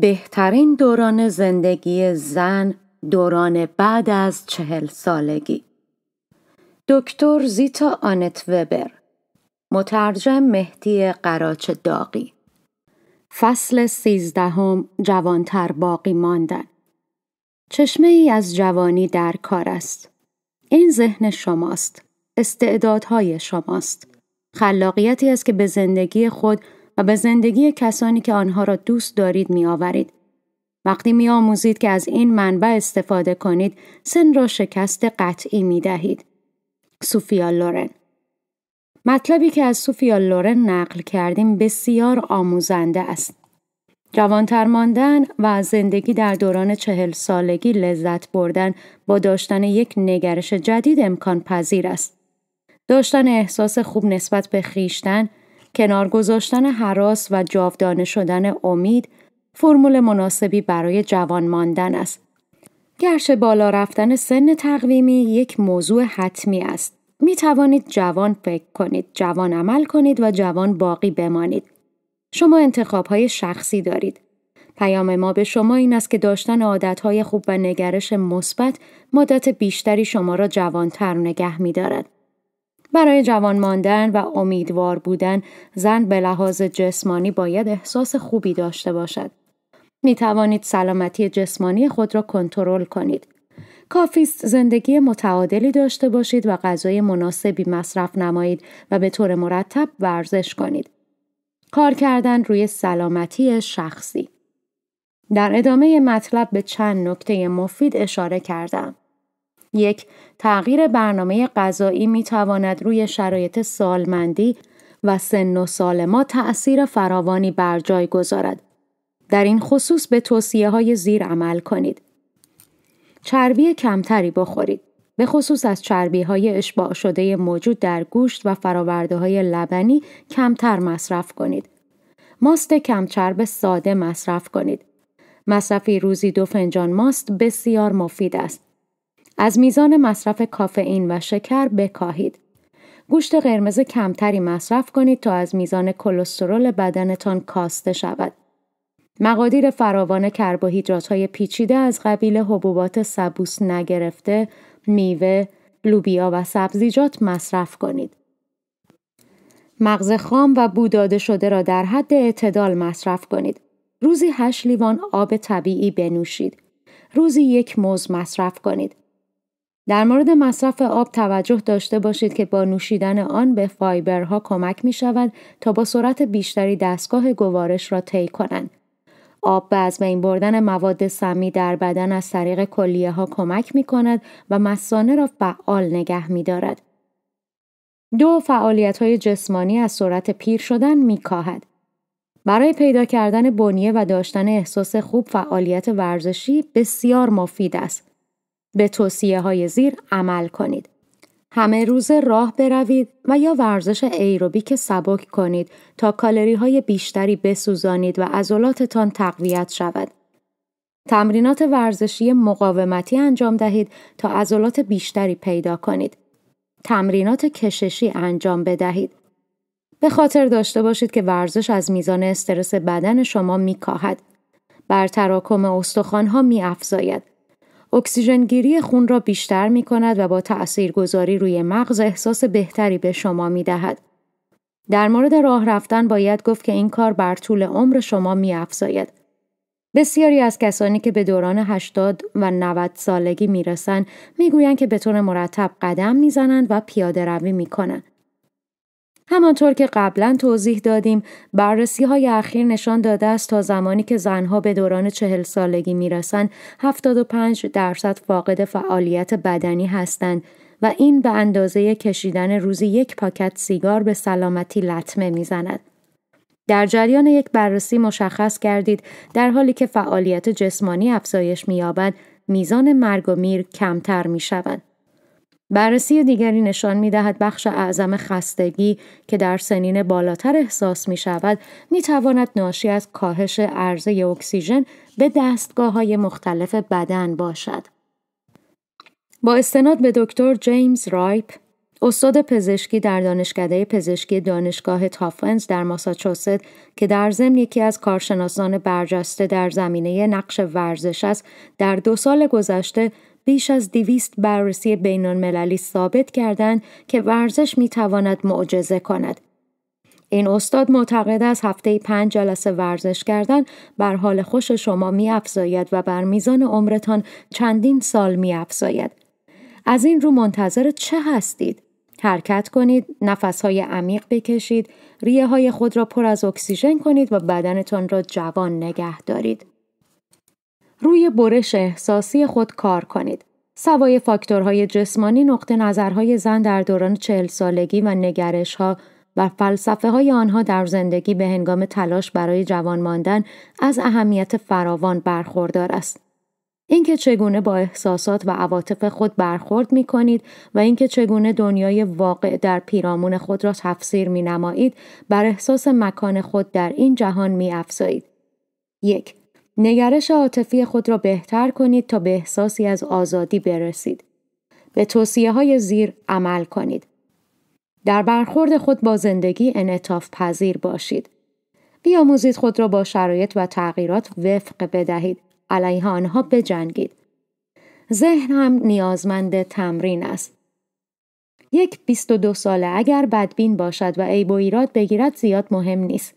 بهترین دوران زندگی زن دوران بعد از چهل سالگی دکتر زیتا آنت وبر مترجم مهدی قراچ داقی فصل سیزدهم جوانتر باقی ماندن چشمه ای از جوانی در کار است این ذهن شماست استعدادهای شماست خلاقیتی است که به زندگی خود و به زندگی کسانی که آنها را دوست دارید می آورید. وقتی می آموزید که از این منبع استفاده کنید، سن را شکست قطعی می دهید. سوفیا لورن مطلبی که از سوفیا لورن نقل کردیم بسیار آموزنده است. جوانتر ماندن و زندگی در دوران چهل سالگی لذت بردن با داشتن یک نگرش جدید امکان پذیر است. داشتن احساس خوب نسبت به خیشتن، کنار گذاشتن حراس و جاودانه شدن امید فرمول مناسبی برای جوان ماندن است. گرچه بالا رفتن سن تقویمی یک موضوع حتمی است. می توانید جوان فکر کنید، جوان عمل کنید و جوان باقی بمانید. شما انتخاب های شخصی دارید. پیام ما به شما این است که داشتن های خوب و نگرش مثبت مدت بیشتری شما را جوان تر نگه می دارد. برای جوان ماندن و امیدوار بودن زن به لحاظ جسمانی باید احساس خوبی داشته باشد. می توانید سلامتی جسمانی خود را کنترل کنید. کافیست زندگی متعادلی داشته باشید و غذای مناسبی مصرف نمایید و به طور مرتب ورزش کنید. کار کردن روی سلامتی شخصی در ادامه مطلب به چند نکته مفید اشاره کردم. یک تغییر برنامه غذایی می تواند روی شرایط سالمندی و سن و سال ما تأثیر فراوانی بر جای گذارد. در این خصوص به توصیه های زیر عمل کنید. چربی کمتری بخورید. به خصوص از چربی های اشباع شده موجود در گوشت و فراورده های لبنی کمتر مصرف کنید. ماست کمچرب ساده مصرف کنید. مصرفی روزی دو فنجان ماست بسیار مفید است. از میزان مصرف کافئین و شکر بکاهید. گوشت قرمز کمتری مصرف کنید تا از میزان کلسترول بدنتان کاسته شود. مقادیر فراوان کربوهیدرات های پیچیده از قبیل حبوبات سبوس نگرفته، میوه، لوبیا و سبزیجات مصرف کنید. مغز خام و بوداده شده را در حد اعتدال مصرف کنید. روزی 8 لیوان آب طبیعی بنوشید. روزی یک موز مصرف کنید. در مورد مصرف آب توجه داشته باشید که با نوشیدن آن به فایبرها کمک می شود تا با سرعت بیشتری دستگاه گوارش را طی کنند. آب به از بین بردن مواد سمی در بدن از طریق کلیه ها کمک می کند و مسانه را فعال نگه می دارد. دو فعالیت های جسمانی از سرعت پیر شدن می کاهد. برای پیدا کردن بنیه و داشتن احساس خوب فعالیت ورزشی بسیار مفید است. به توصیه های زیر عمل کنید. همه روز راه بروید و یا ورزش ایروبیک سبک کنید تا کالری های بیشتری بسوزانید و عضلاتتان تقویت شود. تمرینات ورزشی مقاومتی انجام دهید تا عضلات بیشتری پیدا کنید. تمرینات کششی انجام بدهید. به خاطر داشته باشید که ورزش از میزان استرس بدن شما میکاهد. بر تراکم می میافزاید. گیری خون را بیشتر می کند و با گذاری روی مغز احساس بهتری به شما می دهد. در مورد راه رفتن باید گفت که این کار بر طول عمر شما می افزاید. بسیاری از کسانی که به دوران 80 و 90 سالگی می میگویند که به طور مرتب قدم میزنند و پیاده روی میکنند. همانطور که قبلا توضیح دادیم بررسی های اخیر نشان داده است تا زمانی که زنها به دوران چهل سالگی میرسند 75 درصد فاقد فعالیت بدنی هستند و این به اندازه کشیدن روزی یک پاکت سیگار به سلامتی لطمه میزند. در جریان یک بررسی مشخص کردید در حالی که فعالیت جسمانی افزایش مییابد میزان مرگ و میر کمتر می بررسی دیگری نشان می دهد بخش اعظم خستگی که در سنین بالاتر احساس می شود می تواند ناشی از کاهش عرضه اکسیژن به دستگاه های مختلف بدن باشد. با استناد به دکتر جیمز رایپ استاد پزشکی در دانشکده پزشکی دانشگاه تافنز در ماساچوست که در ضمن یکی از کارشناسان برجسته در زمینه نقش ورزش است در دو سال گذشته بیش از دویست بررسی بینالمللی ثابت کردند که ورزش می تواند معجزه کند این استاد معتقد است هفته پنج جلسه ورزش کردن بر حال خوش شما می افزاید و بر میزان عمرتان چندین سال می افزاید. از این رو منتظر چه هستید حرکت کنید نفسهای عمیق بکشید ریه های خود را پر از اکسیژن کنید و بدنتان را جوان نگه دارید روی برش احساسی خود کار کنید. سوای فاکتورهای جسمانی نقطه نظرهای زن در دوران چهل سالگی و نگرشها و فلسفه های آنها در زندگی به هنگام تلاش برای جوان ماندن از اهمیت فراوان برخوردار است. اینکه چگونه با احساسات و عواطف خود برخورد می کنید و اینکه چگونه دنیای واقع در پیرامون خود را تفسیر می نمایید بر احساس مکان خود در این جهان می افزایید. یک نگرش عاطفی خود را بهتر کنید تا به احساسی از آزادی برسید. به توصیه های زیر عمل کنید. در برخورد خود با زندگی انعطاف پذیر باشید. بیاموزید خود را با شرایط و تغییرات وفق بدهید. علیه آنها بجنگید. ذهن هم نیازمند تمرین است. یک دو ساله اگر بدبین باشد و عیب و ایراد بگیرد زیاد مهم نیست.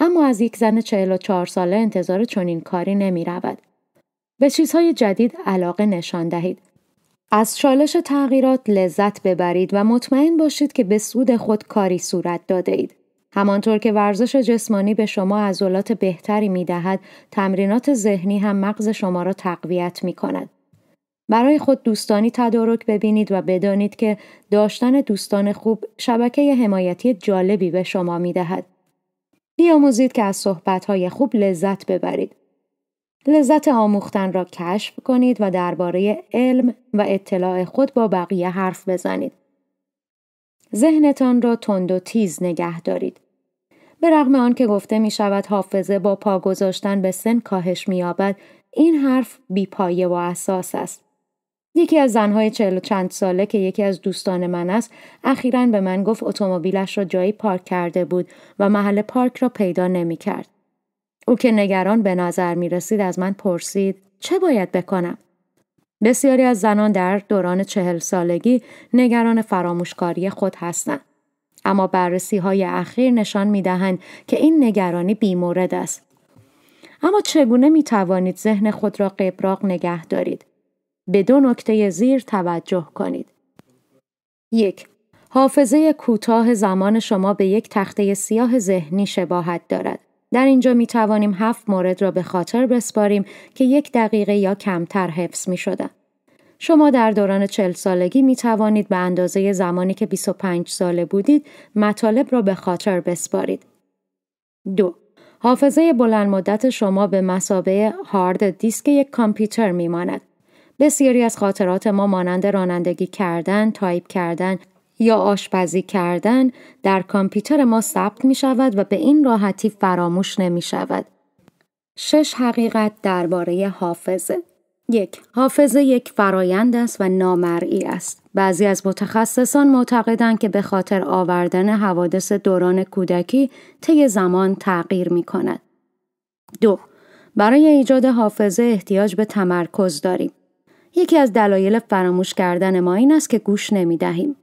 اما از یک زن 44 ساله انتظار چنین کاری نمی رود. به چیزهای جدید علاقه نشان دهید. از چالش تغییرات لذت ببرید و مطمئن باشید که به سود خود کاری صورت داده اید. همانطور که ورزش جسمانی به شما عضلات بهتری می دهد، تمرینات ذهنی هم مغز شما را تقویت می کند. برای خود دوستانی تدارک ببینید و بدانید که داشتن دوستان خوب شبکه حمایتی جالبی به شما می دهد. بیاموزید که از صحبتهای خوب لذت ببرید. لذت آموختن را کشف کنید و درباره علم و اطلاع خود با بقیه حرف بزنید. ذهنتان را تند و تیز نگه دارید. به رغم که گفته می شود حافظه با پا گذاشتن به سن کاهش می این حرف بیپایه و اساس است. یکی از زنهای چهل و چند ساله که یکی از دوستان من است اخیرا به من گفت اتومبیلش را جایی پارک کرده بود و محل پارک را پیدا نمی کرد. او که نگران به نظر می رسید از من پرسید چه باید بکنم؟ بسیاری از زنان در دوران چهل سالگی نگران فراموشکاری خود هستند. اما بررسی های اخیر نشان می دهند که این نگرانی بیمورد است. اما چگونه می توانید ذهن خود را قبراق نگه دارید؟ به دو نکته زیر توجه کنید. یک حافظه کوتاه زمان شما به یک تخته سیاه ذهنی شباهت دارد. در اینجا می توانیم هفت مورد را به خاطر بسپاریم که یک دقیقه یا کمتر حفظ می شده. شما در دوران چل سالگی می توانید به اندازه زمانی که 25 ساله بودید مطالب را به خاطر بسپارید. دو حافظه بلند مدت شما به مسابه هارد دیسک یک کامپیوتر می ماند. بسیاری از خاطرات ما مانند رانندگی کردن، تایپ کردن یا آشپزی کردن در کامپیوتر ما ثبت می شود و به این راحتی فراموش نمی شود. شش حقیقت درباره حافظه یک حافظه یک فرایند است و نامرئی است بعضی از متخصصان معتقدند که به خاطر آوردن حوادث دوران کودکی طی زمان تغییر می کند دو برای ایجاد حافظه احتیاج به تمرکز داریم یکی از دلایل فراموش کردن ما این است که گوش نمی دهیم.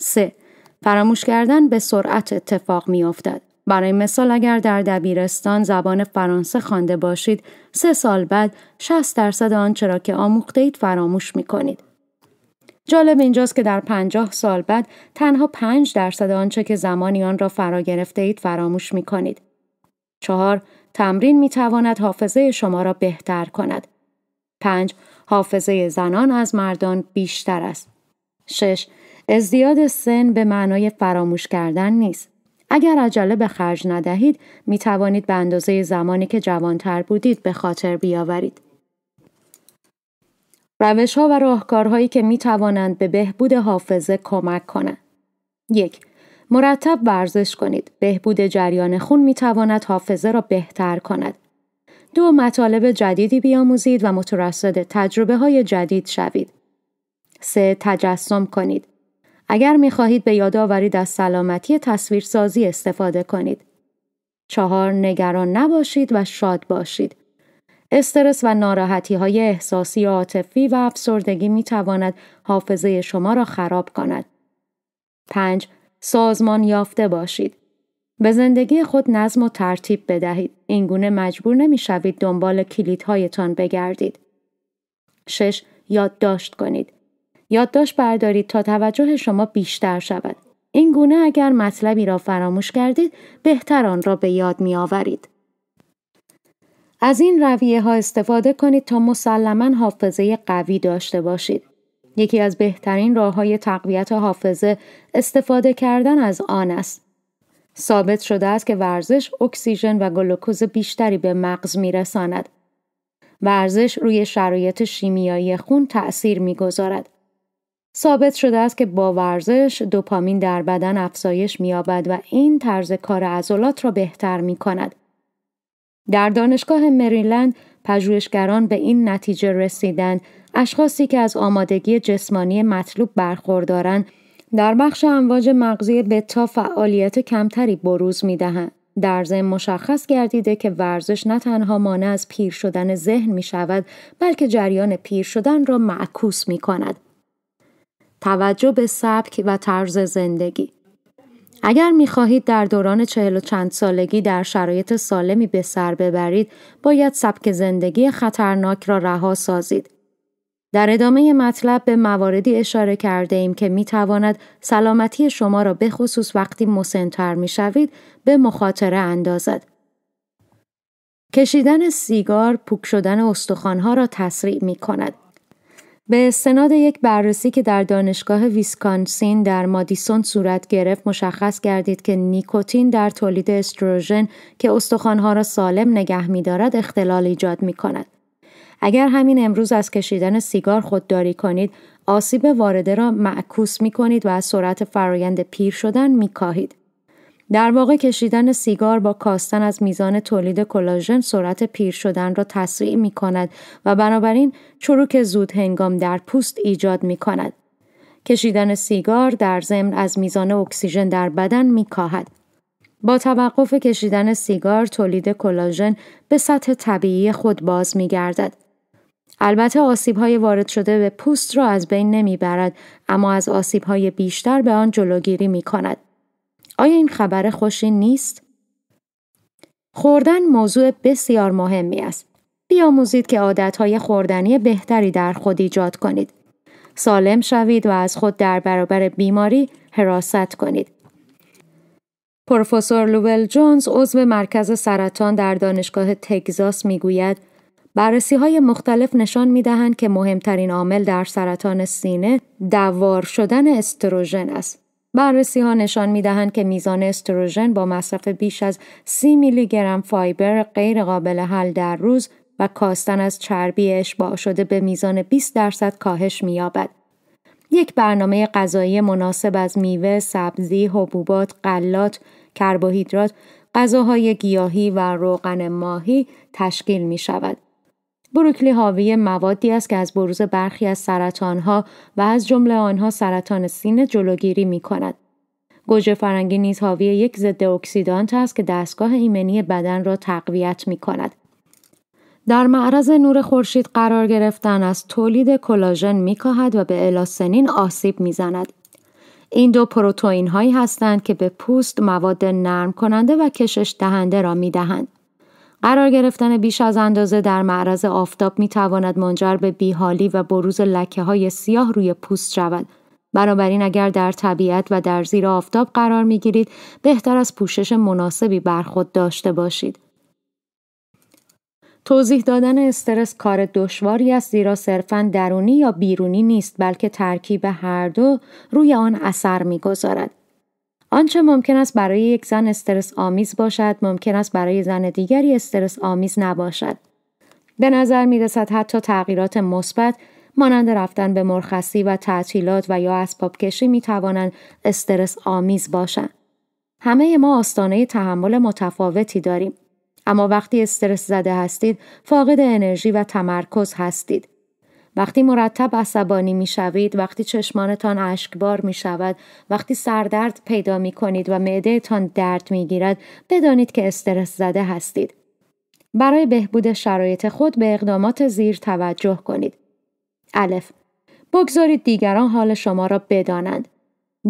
3. فراموش کردن به سرعت اتفاق می افتد. برای مثال اگر در دبیرستان زبان فرانسه خوانده باشید سه سال بعد 60 درصد آنچه را که آموخته اید فراموش می کنید. جالب اینجاست که در 50 سال بعد تنها 5 درصد آنچه که زمانی آن را فرا گرفته اید فراموش می کنید. چهار تمرین می تواند حافظه شما را بهتر کند. پنج، حافظه زنان از مردان بیشتر است. 6. ازدیاد سن به معنای فراموش کردن نیست. اگر عجله به خرج ندهید می توانید به اندازه زمانی که جوانتر بودید به خاطر بیاورید. روش ها و راهکارهایی که می توانند به بهبود حافظه کمک کنند. 1. مرتب ورزش کنید. بهبود جریان خون می تواند حافظه را بهتر کند. دو مطالب جدیدی بیاموزید و مترصد تجربه های جدید شوید. سه تجسم کنید. اگر می خواهید به یاد آورید از سلامتی تصویرسازی استفاده کنید. چهار نگران نباشید و شاد باشید. استرس و ناراحتی های احساسی و عاطفی و افسردگی می تواند حافظه شما را خراب کند. 5. سازمان یافته باشید. به زندگی خود نظم و ترتیب بدهید. اینگونه مجبور نمی شوید دنبال کلیدهایتان بگردید. 6. یادداشت کنید. یادداشت بردارید تا توجه شما بیشتر شود. اینگونه اگر مطلبی را فراموش کردید بهتر آن را به یاد می آورید. از این رویه ها استفاده کنید تا مسلما حافظه قوی داشته باشید. یکی از بهترین راه های تقویت حافظه استفاده کردن از آن است. ثابت شده است که ورزش اکسیژن و گلوکوز بیشتری به مغز میرساند. ورزش روی شرایط شیمیایی خون تأثیر میگذارد. ثابت شده است که با ورزش دوپامین در بدن افزایش می‌یابد و این طرز کار عضلات را بهتر می کند. در دانشگاه مریلند پژوهشگران به این نتیجه رسیدند اشخاصی که از آمادگی جسمانی مطلوب برخوردارند در بخش امواج مغزی بتا فعالیت کمتری بروز می دهند. در ضمن مشخص گردیده که ورزش نه تنها مانع از پیر شدن ذهن می شود بلکه جریان پیر شدن را معکوس می کند. توجه به سبک و طرز زندگی اگر می خواهید در دوران چهل و چند سالگی در شرایط سالمی به سر ببرید، باید سبک زندگی خطرناک را رها سازید. در ادامه مطلب به مواردی اشاره کرده ایم که می تواند سلامتی شما را به خصوص وقتی مسنتر می شوید به مخاطره اندازد. کشیدن سیگار پوک شدن استخوانها را تسریع می کند. به استناد یک بررسی که در دانشگاه ویسکانسین در مادیسون صورت گرفت مشخص گردید که نیکوتین در تولید استروژن که استخوانها را سالم نگه دارد اختلال ایجاد می کند. اگر همین امروز از کشیدن سیگار خودداری کنید آسیب وارده را معکوس می کنید و از سرعت فرایند پیر شدن می کاهید. در واقع کشیدن سیگار با کاستن از میزان تولید کلاژن سرعت پیر شدن را تسریع می کند و بنابراین چروک زود هنگام در پوست ایجاد می کند. کشیدن سیگار در ضمن از میزان اکسیژن در بدن می کاهد. با توقف کشیدن سیگار تولید کلاژن به سطح طبیعی خود باز می گردد. البته آسیب های وارد شده به پوست را از بین نمی برد اما از آسیب های بیشتر به آن جلوگیری می کند. آیا این خبر خوشی نیست؟ خوردن موضوع بسیار مهمی است. بیاموزید که عادتهای خوردنی بهتری در خود ایجاد کنید. سالم شوید و از خود در برابر بیماری حراست کنید. پروفسور لوول جونز عضو مرکز سرطان در دانشگاه تگزاس میگوید بررسی های مختلف نشان می دهند که مهمترین عامل در سرطان سینه دوار شدن استروژن است. بررسی ها نشان می دهند که میزان استروژن با مصرف بیش از 30 میلی گرم فایبر غیر قابل حل در روز و کاستن از چربی اشباع شده به میزان 20 درصد کاهش یابد. یک برنامه غذایی مناسب از میوه، سبزی، حبوبات، غلات، کربوهیدرات، غذاهای گیاهی و روغن ماهی تشکیل می شود. بروکلی حاوی موادی است که از بروز برخی از سرطانها و از جمله آنها سرطان سینه جلوگیری می کند. گوجه فرنگی نیز حاوی یک ضد اکسیدانت است که دستگاه ایمنی بدن را تقویت می کند. در معرض نور خورشید قرار گرفتن از تولید کلاژن میکاهد و به الاسنین آسیب میزند این دو پروتئین هایی هستند که به پوست مواد نرم کننده و کشش دهنده را می دهند. قرار گرفتن بیش از اندازه در معرض آفتاب می تواند منجر به بیحالی و بروز لکه های سیاه روی پوست شود. بنابراین اگر در طبیعت و در زیر آفتاب قرار می گیرید بهتر از پوشش مناسبی بر خود داشته باشید. توضیح دادن استرس کار دشواری است زیرا صرفا درونی یا بیرونی نیست بلکه ترکیب هر دو روی آن اثر میگذارد آنچه ممکن است برای یک زن استرس آمیز باشد ممکن است برای زن دیگری استرس آمیز نباشد به نظر می رسد حتی تغییرات مثبت مانند رفتن به مرخصی و تعطیلات و یا اسباب کشی می توانند استرس آمیز باشند همه ما آستانه تحمل متفاوتی داریم اما وقتی استرس زده هستید فاقد انرژی و تمرکز هستید وقتی مرتب عصبانی می شوید، وقتی چشمانتان اشکبار می شود، وقتی سردرد پیدا می کنید و معدهتان درد می گیرد، بدانید که استرس زده هستید. برای بهبود شرایط خود به اقدامات زیر توجه کنید. الف بگذارید دیگران حال شما را بدانند.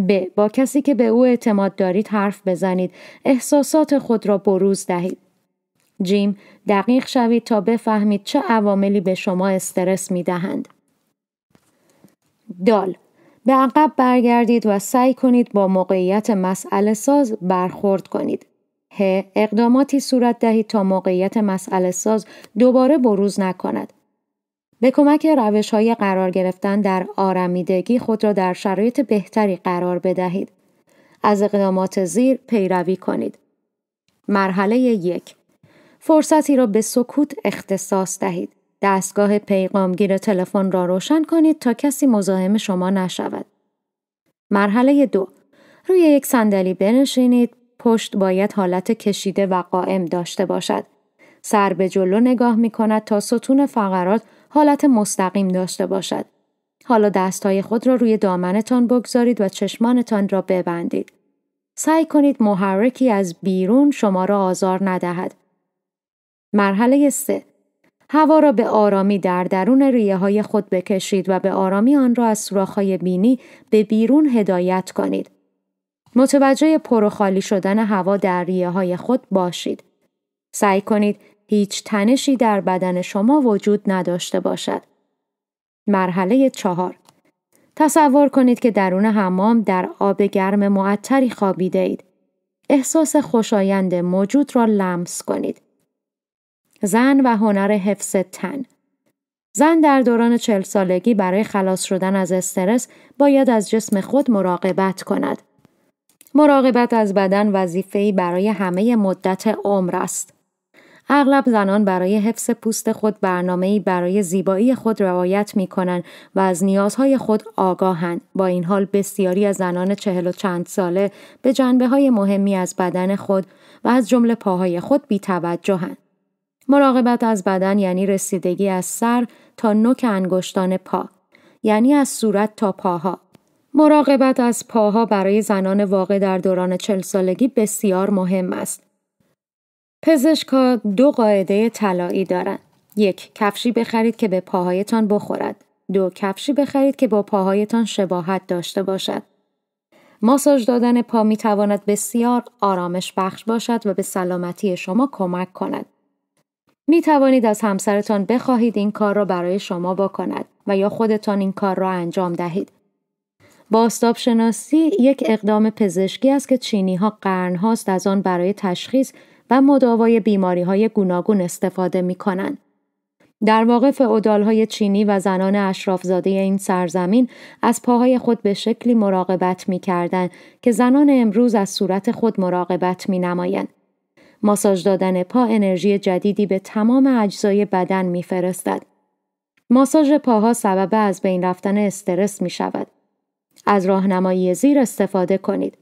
ب. با کسی که به او اعتماد دارید حرف بزنید. احساسات خود را بروز دهید. جیم دقیق شوید تا بفهمید چه عواملی به شما استرس می دهند. دال به عقب برگردید و سعی کنید با موقعیت مسئله ساز برخورد کنید. ه اقداماتی صورت دهید تا موقعیت مسئله ساز دوباره بروز نکند. به کمک روش های قرار گرفتن در آرمیدگی خود را در شرایط بهتری قرار بدهید. از اقدامات زیر پیروی کنید. مرحله یک فرصتی را به سکوت اختصاص دهید. دستگاه پیغامگیر تلفن را روشن کنید تا کسی مزاحم شما نشود. مرحله دو روی یک صندلی بنشینید پشت باید حالت کشیده و قائم داشته باشد. سر به جلو نگاه می کند تا ستون فقرات حالت مستقیم داشته باشد. حالا دستهای خود را روی دامنتان بگذارید و چشمانتان را ببندید. سعی کنید محرکی از بیرون شما را آزار ندهد. مرحله 3 هوا را به آرامی در درون ریه های خود بکشید و به آرامی آن را از های بینی به بیرون هدایت کنید. متوجه پر و خالی شدن هوا در ریه های خود باشید. سعی کنید هیچ تنشی در بدن شما وجود نداشته باشد. مرحله چهار تصور کنید که درون حمام در آب گرم معطری خوابیده اید. احساس خوشایند موجود را لمس کنید. زن و هنر حفظ تن زن در دوران چهل سالگی برای خلاص شدن از استرس باید از جسم خود مراقبت کند. مراقبت از بدن وظیفه‌ای برای همه مدت عمر است. اغلب زنان برای حفظ پوست خود برنامه‌ای برای زیبایی خود روایت می‌کنند و از نیازهای خود آگاهند. با این حال بسیاری از زنان چهل و چند ساله به جنبه های مهمی از بدن خود و از جمله پاهای خود بیتوجهند. مراقبت از بدن یعنی رسیدگی از سر تا نوک انگشتان پا یعنی از صورت تا پاها مراقبت از پاها برای زنان واقع در دوران چل سالگی بسیار مهم است پزشکا دو قاعده طلایی دارند یک کفشی بخرید که به پاهایتان بخورد دو کفشی بخرید که با پاهایتان شباهت داشته باشد ماساژ دادن پا می تواند بسیار آرامش بخش باشد و به سلامتی شما کمک کند می توانید از همسرتان بخواهید این کار را برای شما بکند و یا خودتان این کار را انجام دهید. باستاب شناسی یک اقدام پزشکی است که چینی ها قرن هاست از آن برای تشخیص و مداوای بیماری های گوناگون استفاده می کنند. در واقع فعودال های چینی و زنان اشرافزاده این سرزمین از پاهای خود به شکلی مراقبت می کردن که زنان امروز از صورت خود مراقبت می نمایند. ماساژ دادن پا انرژی جدیدی به تمام اجزای بدن میفرستد. ماساژ پاها سبب از بین رفتن استرس می شود. از راهنمایی زیر استفاده کنید.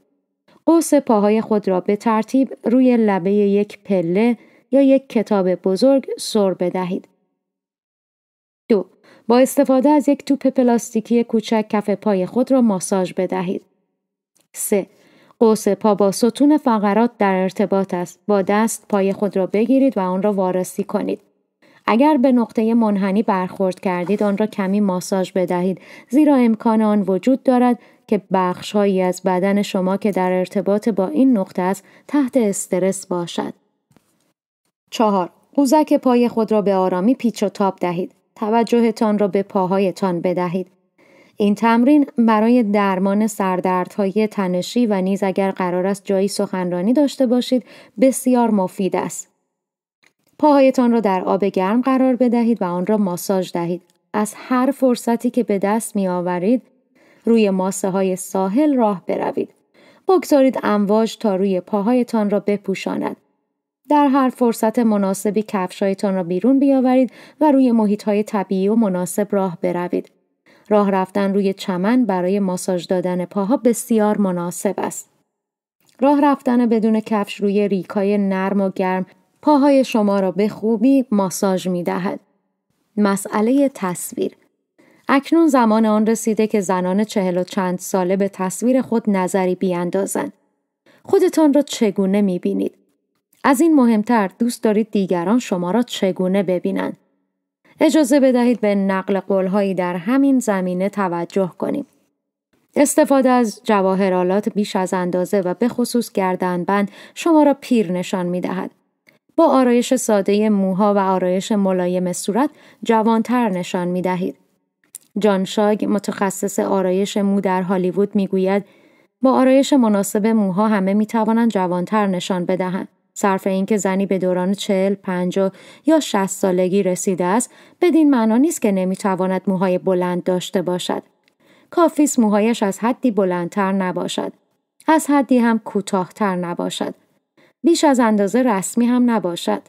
قوس پاهای خود را به ترتیب روی لبه یک پله یا یک کتاب بزرگ سر بدهید. دو با استفاده از یک توپ پلاستیکی کوچک کف پای خود را ماساژ بدهید. 3. قوس پا با ستون فقرات در ارتباط است. با دست پای خود را بگیرید و آن را وارسی کنید. اگر به نقطه منحنی برخورد کردید آن را کمی ماساژ بدهید زیرا امکان آن وجود دارد که بخشهایی از بدن شما که در ارتباط با این نقطه است تحت استرس باشد. چهار قوزک پای خود را به آرامی پیچ و تاب دهید. توجهتان را به پاهایتان بدهید. این تمرین برای درمان سردردهای تنشی و نیز اگر قرار است جایی سخنرانی داشته باشید بسیار مفید است. پاهایتان را در آب گرم قرار بدهید و آن را ماساژ دهید. از هر فرصتی که به دست می آورید روی ماسه های ساحل راه بروید. بگذارید امواج تا روی پاهایتان را بپوشاند. در هر فرصت مناسبی کفشایتان را بیرون بیاورید و روی محیط های طبیعی و مناسب راه بروید. راه رفتن روی چمن برای ماساژ دادن پاها بسیار مناسب است. راه رفتن بدون کفش روی ریکای نرم و گرم پاهای شما را به خوبی ماساژ می دهد. مسئله تصویر اکنون زمان آن رسیده که زنان چهل و چند ساله به تصویر خود نظری بیاندازند. خودتان را چگونه می بینید؟ از این مهمتر دوست دارید دیگران شما را چگونه ببینند؟ اجازه بدهید به نقل قولهایی در همین زمینه توجه کنیم. استفاده از جواهرالات بیش از اندازه و به خصوص گردنبند شما را پیر نشان می دهد. با آرایش ساده موها و آرایش ملایم صورت جوانتر نشان می دهید. جان شاگ متخصص آرایش مو در هالیوود می گوید با آرایش مناسب موها همه می توانند جوانتر نشان بدهند. صرف اینکه زنی به دوران چهل، پنجاه یا شست سالگی رسیده است بدین معنا نیست که نمیتواند موهای بلند داشته باشد کافیس موهایش از حدی بلندتر نباشد از حدی هم کوتاهتر نباشد بیش از اندازه رسمی هم نباشد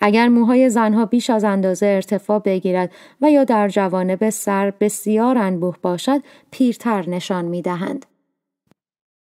اگر موهای زنها بیش از اندازه ارتفاع بگیرد و یا در جوانب سر بسیار انبوه باشد پیرتر نشان میدهند